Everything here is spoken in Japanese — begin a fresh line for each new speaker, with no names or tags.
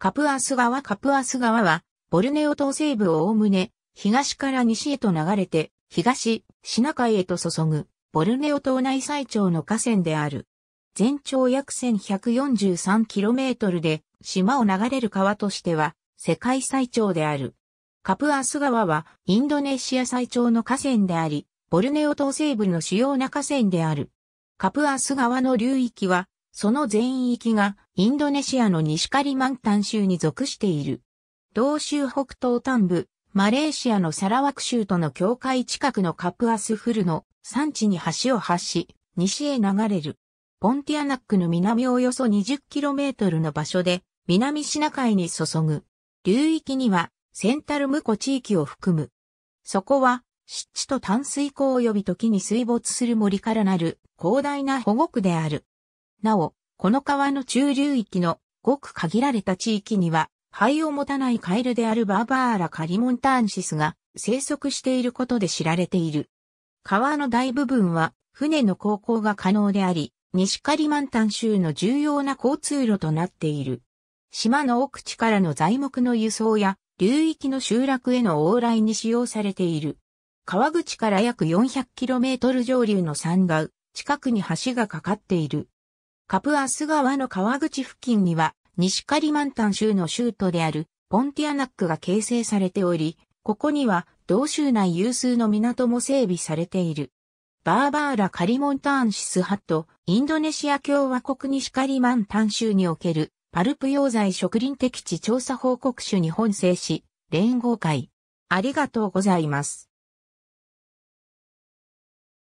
カプアス川カプアス川は、ボルネオ島西部をおおむね、東から西へと流れて、東、シナ海へと注ぐ、ボルネオ島内最長の河川である。全長約 1143km で、島を流れる川としては、世界最長である。カプアス川は、インドネシア最長の河川であり、ボルネオ島西部の主要な河川である。カプアス川の流域は、その全域がインドネシアの西カリマンタン州に属している。同州北東端部、マレーシアのサラワク州との境界近くのカプアスフルの産地に橋を発し、西へ流れる。ポンティアナックの南およそ 20km の場所で、南シナ海に注ぐ。流域には、センタルム湖地域を含む。そこは、湿地と淡水湖及び時に水没する森からなる広大な保護区である。なお、この川の中流域のごく限られた地域には、肺を持たないカエルであるバーバーラカリモンターンシスが生息していることで知られている。川の大部分は船の航行が可能であり、西カリマンタン州の重要な交通路となっている。島の奥地からの材木の輸送や流域の集落への往来に使用されている。川口から約 400km 上流の山岸、近くに橋がかかっている。カプアス川の川口付近には、西カリマンタン州の州都であるポンティアナックが形成されており、ここには同州内有数の港も整備されている。バーバーラ・カリモンタンシスハット、インドネシア共和国西カリマンタン州におけるパルプ溶剤植林適地調査報告書に本生し、連合会。ありがとうございます。